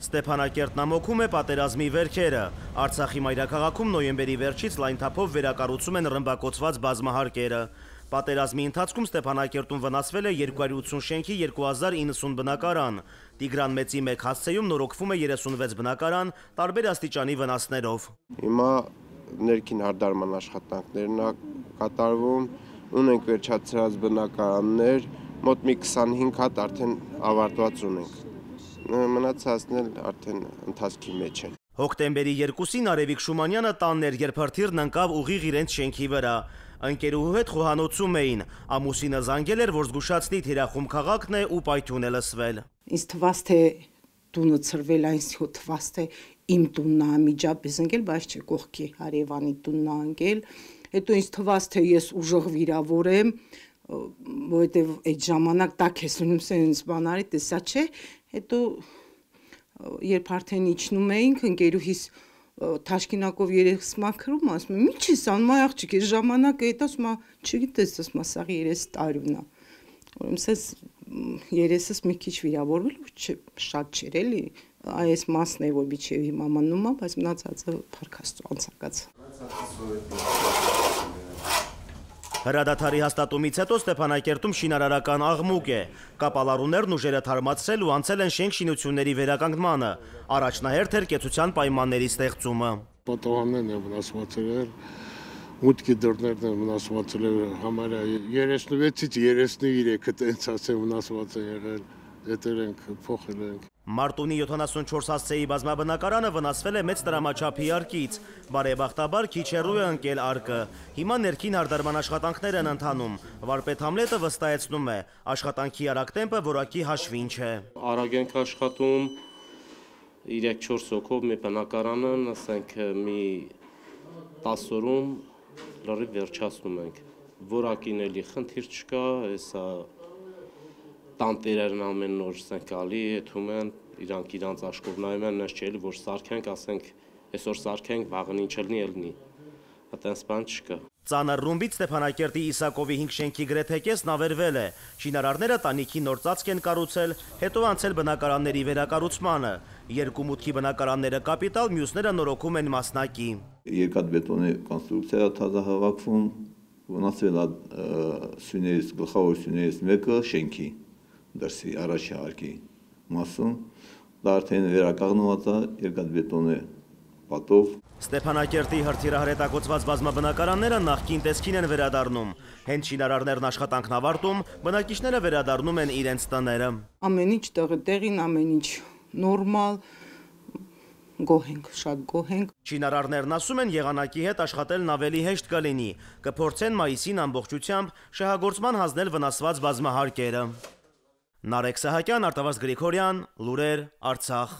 Ստեփանակերտ նամոքում է պատերազմի վերքերը։ Արցախի մայրաքաղաքում նոյեմբերի վերջից լայնթափով վերակառուցում են ռմբակոծված բազմահարկերը։ Պատերազմի ընթացքում Ստեփանակերտում վնասվել է 280 շենքի 2090 բնակարան։ Տիգրան Մեծի 1 հասցեում նորոգվում է 36 բնակարան տարբեր աստիճանի վնասներով։ Հիմա ներքին հարդարման աշխատանքներն է կատարվում, ունենք վերջացած բնակարաններ, մոտ մի 25 հատ արդեն ավարտված ունենք մնացածն էլ արդեն ընթացքի մեջ են։ Հոկտեմբերի 2-ին Արևիկ Շումանյանը տաններ, երբ հրթիռն ընկավ ուղիղ իրենց շենքի վրա։ Ընկերուհու հետ խոհանոցում էին։ Ամուսինը զանգել էր, որ զգուշացնի թիրախում քաղաքն է ու պայթյուն է լսվել։ Ինձ թվաց թե տունը ծրվել այնսյո թվաց թե իմ տունն է միջապես ընկել, բայց չէ կողքի հարևանի տունն է ընկել։ Հետո ինձ թվաց թե ես ուժեղ վիրավոր եմ, որովհետև այդ ժամանակ տակ ես ունում սենց բանարի տեսա չէ, Հետո երբ արդեն իջնում էինք, ընկերուհիս Թաշկինակով երես մաքրում, ասում եմ, ի՞նչ ես անում, այ աղջիկ, այս ժամանակը էտ ասում, չգիտես, ասում, սա 30 տարուն է։ Ուրեմն սես երեսս մի քիչ վիրավորվել, ոչ շատ չեր էլի, այս մասն է, որ միջև հիմա մնում է, բայց մնացածը փարքաստու անցակած։ Մնացածը Հրադադարի հաստատումից հետո Ստեփանակերտում շինարարական աղմուկ է։ Կապալարուներն ուժերը թարմացրել ու անցել են շենք շինությունների վերականգնմանը, առաջնահերթ էր կեցության պայմանների ստեղծումը։ Պատահաններն են վնասվածել, մուտքի դռներն են վնասվածել համարյա 36-ից 33-ը տենց ասեմ վնասված է եղել, դետեր ենք փոխել ենք։ Մարտունի 74 հասցեի բազմաբնակարանը վնասվել է մեծ դրամաչափի արկից։ Բարեբախտաբար քիչ հեռու է ընկել արկը։ Հիմա ներքին հարդարման աշխատանքներ են ընթանում։ Վարպետ Համլետը վստահեցնում է, աշխատանքի արագ տեմպը որակի հաշվին չէ։ Արագ ենք աշխատում 3-4 հոգով մի բնակարանը, ասենք մի 10 օրում լրիվ վերջացնում ենք։ Որակին էլի խնդիր չկա, հեսա տանտերերն ամեն նոր ասենք գալի, եթում են, իրանք իրանց աշխով նայում են, ես չէ՞ որ սարքենք, ասենք այսօր սարքենք, վաղն ինչ լինի, ելնի։ Այդտենց բան չկա։ Ծանր ռումբից Ստեփանակերտի Իսակովի 5 շենքի գրեթե կեսն ավերվել է։ Շինարարները տանիքի նոր ծածկ են կառուցել, հետո անցել բնակարանների վերակառուցմանը։ Երկու մուտքի բնակարանները կապիտալ, մյուսները նորոգում են մասնակի։ Երկաթբետոնի կոնստրուկցիա թազահավաքվում, վնասվել է սյուներից գլխավոր սյուներից մեկը շենքի դրսի առաջի հարկի մասում դա արդեն վերականգնված է երկաթբետոն է պատով Ստեփանակերտի հրթիռահրետակոծված բազմաբնակարանները նախկին տեսքին են վերադառնում։ Հենց շինարարներն աշխատանքն ավարտում, բնակիչները վերադառնում են իրենց տները։ Ամեն ինչ տեղի տեղին, ամեն ինչ նորմալ, գոհ ենք, շատ գոհ ենք։ Չինարարներն ասում են եղանակի հետ աշխատելն ավելի հեշտ կլինի, կփորձեն մայիսին ամբողջությամբ շահագործման հանձնել վնասված բազմահարկերը։ Նարեկ Սահակյան, Արտավազ Գրիգորյան, Լուրեր, Արցախ։